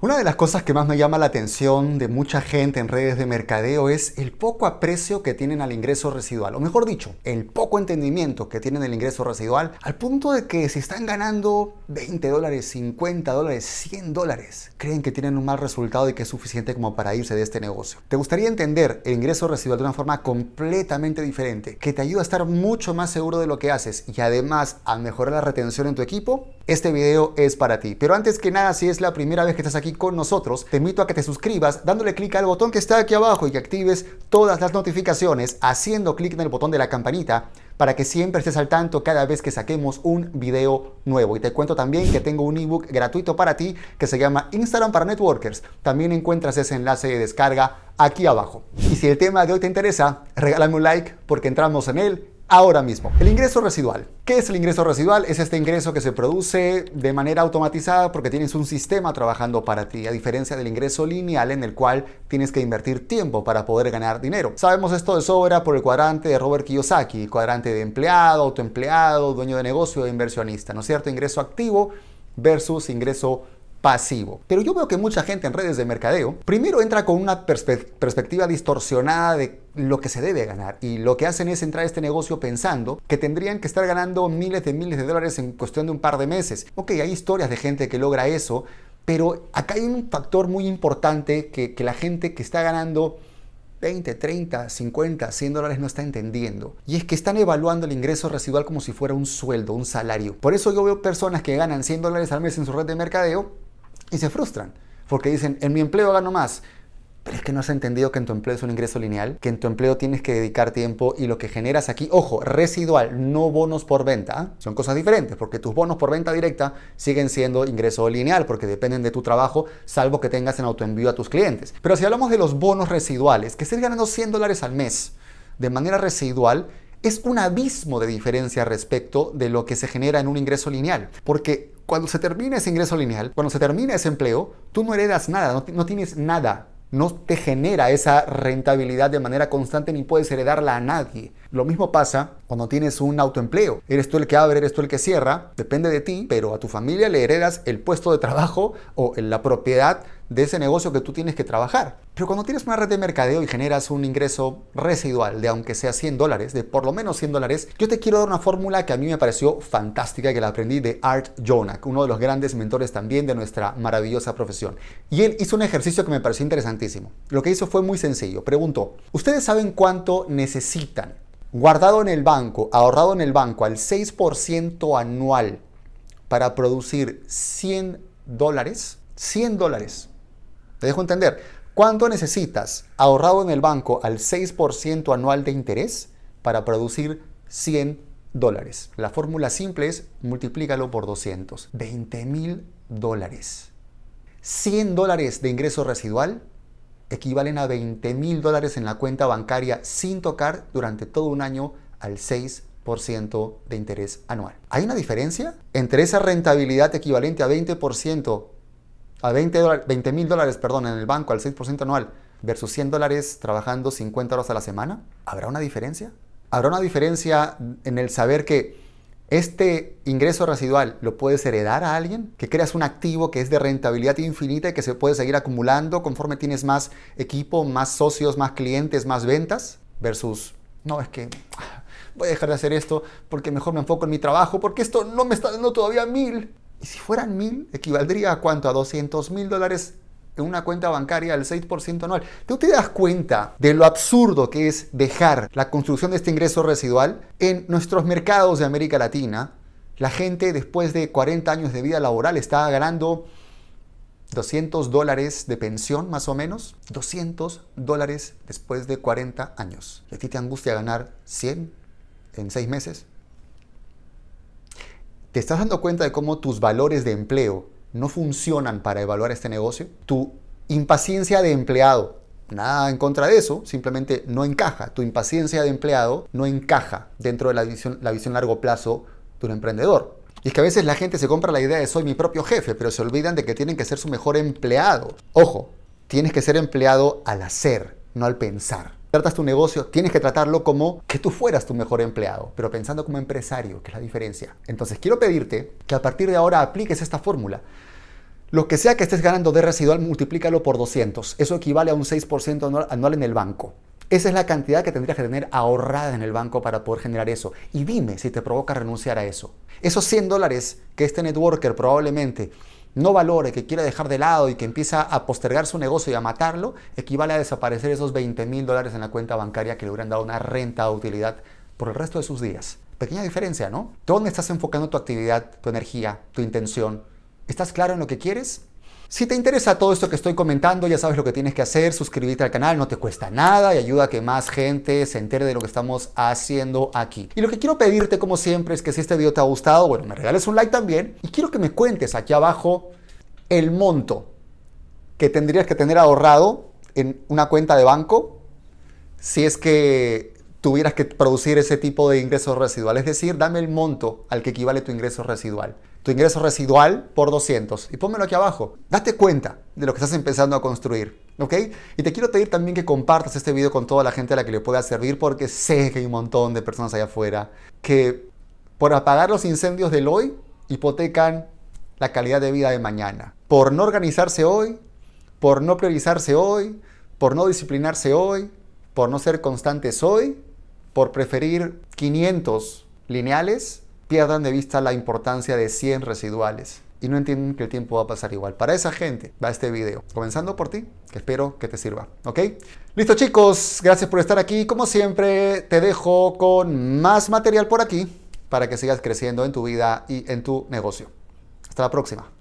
Una de las cosas que más me llama la atención de mucha gente en redes de mercadeo es el poco aprecio que tienen al ingreso residual, o mejor dicho, el poco entendimiento que tienen del ingreso residual, al punto de que si están ganando 20 dólares, 50 dólares, 100 dólares, creen que tienen un mal resultado y que es suficiente como para irse de este negocio. ¿Te gustaría entender el ingreso residual de una forma completamente diferente, que te ayuda a estar mucho más seguro de lo que haces y además a mejorar la retención en tu equipo? Este video es para ti. Pero antes que nada, si es la primera vez que estás aquí con nosotros, te invito a que te suscribas dándole clic al botón que está aquí abajo y que actives todas las notificaciones haciendo clic en el botón de la campanita para que siempre estés al tanto cada vez que saquemos un video nuevo. Y te cuento también que tengo un ebook gratuito para ti que se llama Instagram para Networkers. También encuentras ese enlace de descarga aquí abajo. Y si el tema de hoy te interesa, regálame un like porque entramos en él ahora mismo. El ingreso residual. ¿Qué es el ingreso residual? Es este ingreso que se produce de manera automatizada porque tienes un sistema trabajando para ti, a diferencia del ingreso lineal en el cual tienes que invertir tiempo para poder ganar dinero. Sabemos esto de sobra por el cuadrante de Robert Kiyosaki, cuadrante de empleado, autoempleado, dueño de negocio inversionista, ¿no es cierto? Ingreso activo versus ingreso pasivo. Pero yo veo que mucha gente en redes de mercadeo primero entra con una perspectiva distorsionada de lo que se debe ganar y lo que hacen es entrar a este negocio pensando que tendrían que estar ganando miles de miles de dólares en cuestión de un par de meses. Ok, hay historias de gente que logra eso, pero acá hay un factor muy importante que, que la gente que está ganando 20, 30, 50, 100 dólares no está entendiendo. Y es que están evaluando el ingreso residual como si fuera un sueldo, un salario. Por eso yo veo personas que ganan 100 dólares al mes en su red de mercadeo y se frustran porque dicen, en mi empleo gano más. Pero es que no has entendido que en tu empleo es un ingreso lineal, que en tu empleo tienes que dedicar tiempo y lo que generas aquí, ojo, residual, no bonos por venta, son cosas diferentes, porque tus bonos por venta directa siguen siendo ingreso lineal, porque dependen de tu trabajo, salvo que tengas en autoenvío a tus clientes. Pero si hablamos de los bonos residuales, que estés ganando 100 dólares al mes de manera residual, es un abismo de diferencia respecto de lo que se genera en un ingreso lineal, porque cuando se termina ese ingreso lineal, cuando se termina ese empleo, tú no heredas nada, no, no tienes nada no te genera esa rentabilidad de manera constante ni puedes heredarla a nadie. Lo mismo pasa cuando tienes un autoempleo. Eres tú el que abre, eres tú el que cierra, depende de ti, pero a tu familia le heredas el puesto de trabajo o eh, la propiedad de ese negocio que tú tienes que trabajar. Pero cuando tienes una red de mercadeo y generas un ingreso residual de aunque sea 100 dólares, de por lo menos 100 dólares, yo te quiero dar una fórmula que a mí me pareció fantástica, que la aprendí de Art Jonak, uno de los grandes mentores también de nuestra maravillosa profesión. Y él hizo un ejercicio que me pareció interesantísimo. Lo que hizo fue muy sencillo. Preguntó, ¿ustedes saben cuánto necesitan guardado en el banco, ahorrado en el banco al 6% anual para producir 100 dólares, 100 dólares. Te dejo entender, ¿cuánto necesitas ahorrado en el banco al 6% anual de interés para producir 100 dólares? La fórmula simple es multiplícalo por 200, 20 mil dólares. 100 dólares de ingreso residual equivalen a 20 mil dólares en la cuenta bancaria sin tocar durante todo un año al 6% de interés anual. ¿Hay una diferencia entre esa rentabilidad equivalente a 20%, a 20 mil dólares perdón, en el banco al 6% anual versus 100 dólares trabajando 50 horas a la semana? ¿Habrá una diferencia? ¿Habrá una diferencia en el saber que este ingreso residual lo puedes heredar a alguien, que creas un activo que es de rentabilidad infinita y que se puede seguir acumulando conforme tienes más equipo, más socios, más clientes, más ventas, versus, no, es que ah, voy a dejar de hacer esto porque mejor me enfoco en mi trabajo, porque esto no me está dando todavía mil. Y si fueran mil, equivaldría a cuánto? A 200 mil dólares en una cuenta bancaria al 6% anual. ¿Tú te das cuenta de lo absurdo que es dejar la construcción de este ingreso residual? En nuestros mercados de América Latina, la gente después de 40 años de vida laboral está ganando 200 dólares de pensión, más o menos. 200 dólares después de 40 años. ¿Y a ti te angustia ganar 100 en 6 meses? ¿Te estás dando cuenta de cómo tus valores de empleo no funcionan para evaluar este negocio, tu impaciencia de empleado, nada en contra de eso, simplemente no encaja, tu impaciencia de empleado no encaja dentro de la visión, la visión largo plazo de un emprendedor. Y es que a veces la gente se compra la idea de soy mi propio jefe, pero se olvidan de que tienen que ser su mejor empleado. Ojo, tienes que ser empleado al hacer, no al pensar tratas tu negocio, tienes que tratarlo como que tú fueras tu mejor empleado, pero pensando como empresario, que es la diferencia. Entonces quiero pedirte que a partir de ahora apliques esta fórmula. Lo que sea que estés ganando de residual, multiplícalo por 200. Eso equivale a un 6% anual en el banco. Esa es la cantidad que tendrías que tener ahorrada en el banco para poder generar eso. Y dime si te provoca renunciar a eso. Esos 100 dólares que este networker probablemente no valore, que quiera dejar de lado y que empieza a postergar su negocio y a matarlo, equivale a desaparecer esos 20 mil dólares en la cuenta bancaria que le hubieran dado una renta o utilidad por el resto de sus días. Pequeña diferencia, ¿no? ¿Dónde estás enfocando tu actividad, tu energía, tu intención? ¿Estás claro en lo que quieres? Si te interesa todo esto que estoy comentando, ya sabes lo que tienes que hacer, suscribirte al canal, no te cuesta nada y ayuda a que más gente se entere de lo que estamos haciendo aquí. Y lo que quiero pedirte como siempre es que si este video te ha gustado, bueno, me regales un like también y quiero que me cuentes aquí abajo el monto que tendrías que tener ahorrado en una cuenta de banco si es que tuvieras que producir ese tipo de ingresos residuales. Es decir, dame el monto al que equivale tu ingreso residual tu ingreso residual por 200 y pónmelo aquí abajo. Date cuenta de lo que estás empezando a construir. ¿Ok? Y te quiero pedir también que compartas este video con toda la gente a la que le pueda servir porque sé que hay un montón de personas allá afuera que por apagar los incendios del hoy hipotecan la calidad de vida de mañana. Por no organizarse hoy, por no priorizarse hoy, por no disciplinarse hoy, por no ser constantes hoy, por preferir 500 lineales pierdan de vista la importancia de 100 residuales y no entienden que el tiempo va a pasar igual. Para esa gente va este video, comenzando por ti, que espero que te sirva, ¿ok? Listo chicos, gracias por estar aquí. Como siempre, te dejo con más material por aquí para que sigas creciendo en tu vida y en tu negocio. Hasta la próxima.